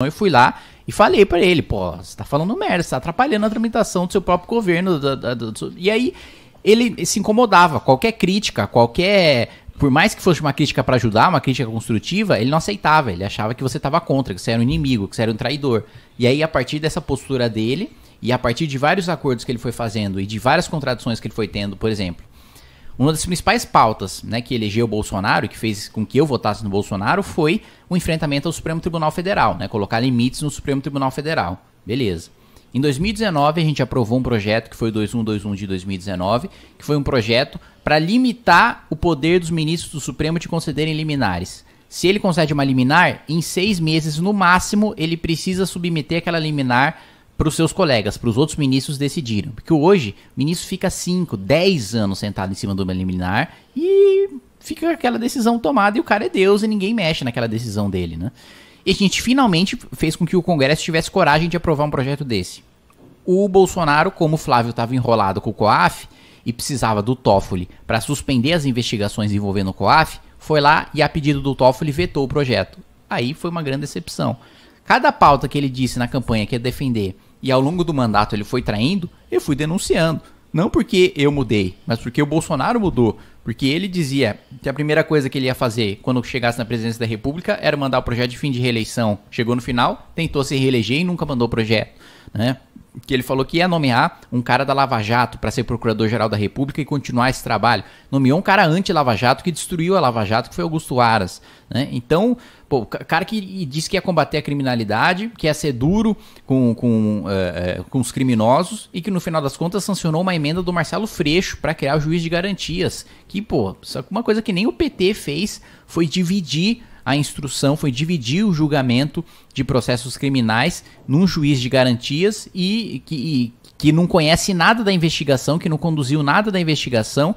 Eu fui lá e falei para ele, pô, você tá falando merda, você tá atrapalhando a tramitação do seu próprio governo. do, e aí ele se incomodava, qualquer crítica, qualquer por mais que fosse uma crítica para ajudar, uma crítica construtiva, ele não aceitava, ele achava que você estava contra, que você era um inimigo, que você era um traidor. E aí, a partir dessa postura dele, e a partir de vários acordos que ele foi fazendo e de várias contradições que ele foi tendo, por exemplo, uma das principais pautas né, que elegeu o Bolsonaro que fez com que eu votasse no Bolsonaro foi o enfrentamento ao Supremo Tribunal Federal, né, colocar limites no Supremo Tribunal Federal. Beleza. Em 2019, a gente aprovou um projeto que foi o 2121 de 2019, que foi um projeto para limitar o poder dos ministros do Supremo de concederem liminares. Se ele concede uma liminar, em seis meses no máximo ele precisa submeter aquela liminar para os seus colegas, para os outros ministros decidirem. Porque hoje, o ministro fica 5, 10 anos sentado em cima do liminar e fica aquela decisão tomada e o cara é Deus e ninguém mexe naquela decisão dele, né? E a gente finalmente fez com que o Congresso tivesse coragem de aprovar um projeto desse. O Bolsonaro, como o Flávio estava enrolado com o COAF e precisava do Toffoli para suspender as investigações envolvendo o COAF, foi lá e a pedido do Toffoli vetou o projeto. Aí foi uma grande decepção. Cada pauta que ele disse na campanha que ia defender e ao longo do mandato ele foi traindo, eu fui denunciando. Não porque eu mudei, mas porque o Bolsonaro mudou. Porque ele dizia que a primeira coisa que ele ia fazer quando chegasse na presidência da República era mandar o projeto de fim de reeleição. Chegou no final, tentou se reeleger e nunca mandou o projeto. Né? que ele falou que ia nomear um cara da Lava Jato para ser procurador-geral da República e continuar esse trabalho. Nomeou um cara anti-Lava Jato que destruiu a Lava Jato, que foi Augusto Aras. Né? Então, pô, cara que disse que ia combater a criminalidade, que ia ser duro com, com, é, com os criminosos e que no final das contas sancionou uma emenda do Marcelo Freixo para criar o juiz de garantias. Que, pô, só uma coisa que nem o PT fez foi dividir a instrução foi dividir o julgamento de processos criminais num juiz de garantias e que, e, que não conhece nada da investigação, que não conduziu nada da investigação,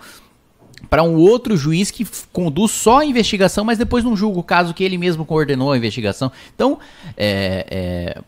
para um outro juiz que conduz só a investigação, mas depois não julga o caso que ele mesmo coordenou a investigação. Então, é, é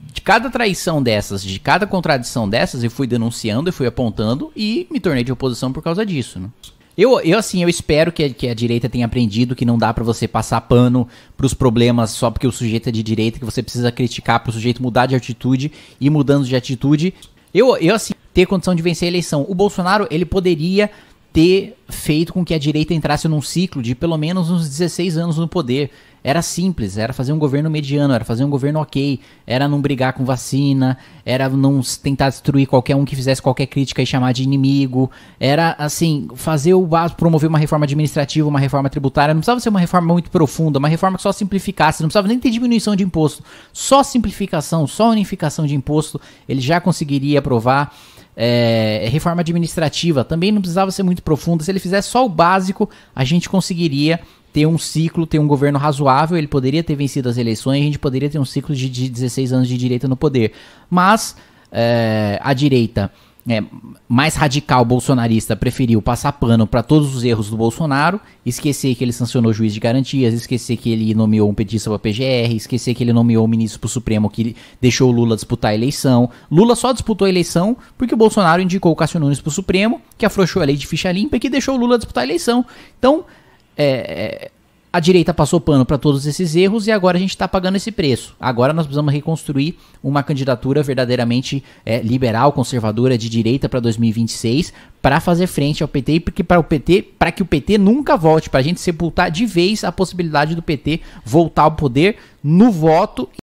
de cada traição dessas, de cada contradição dessas, eu fui denunciando, eu fui apontando e me tornei de oposição por causa disso. Né? Eu, eu assim, eu espero que, que a direita tenha aprendido que não dá para você passar pano pros problemas só porque o sujeito é de direita, que você precisa criticar pro sujeito mudar de atitude e mudando de atitude. Eu, eu assim, ter condição de vencer a eleição. O Bolsonaro, ele poderia ter feito com que a direita entrasse num ciclo de pelo menos uns 16 anos no poder. Era simples, era fazer um governo mediano, era fazer um governo ok, era não brigar com vacina, era não tentar destruir qualquer um que fizesse qualquer crítica e chamar de inimigo, era assim, fazer o básico, promover uma reforma administrativa, uma reforma tributária, não precisava ser uma reforma muito profunda, uma reforma que só simplificasse, não precisava nem ter diminuição de imposto, só simplificação, só unificação de imposto, ele já conseguiria aprovar. É, é, reforma administrativa, também não precisava ser muito profunda. Se ele fizesse só o básico, a gente conseguiria ter um ciclo, ter um governo razoável, ele poderia ter vencido as eleições, a gente poderia ter um ciclo de 16 anos de direita no poder. Mas é, a direita é, mais radical bolsonarista preferiu passar pano para todos os erros do Bolsonaro, esquecer que ele sancionou juiz de garantias, esquecer que ele nomeou um petista para PGR, esquecer que ele nomeou um ministro para o Supremo que deixou o Lula disputar a eleição. Lula só disputou a eleição porque o Bolsonaro indicou o Cássio Nunes para Supremo, que afrouxou a lei de ficha limpa e que deixou o Lula disputar a eleição. Então, é, é a direita passou pano para todos esses erros e agora a gente está pagando esse preço. Agora nós precisamos reconstruir uma candidatura verdadeiramente é, liberal, conservadora, de direita para 2026, para fazer frente ao PT e porque para o PT, para que o PT nunca volte, para a gente sepultar de vez a possibilidade do PT voltar ao poder no voto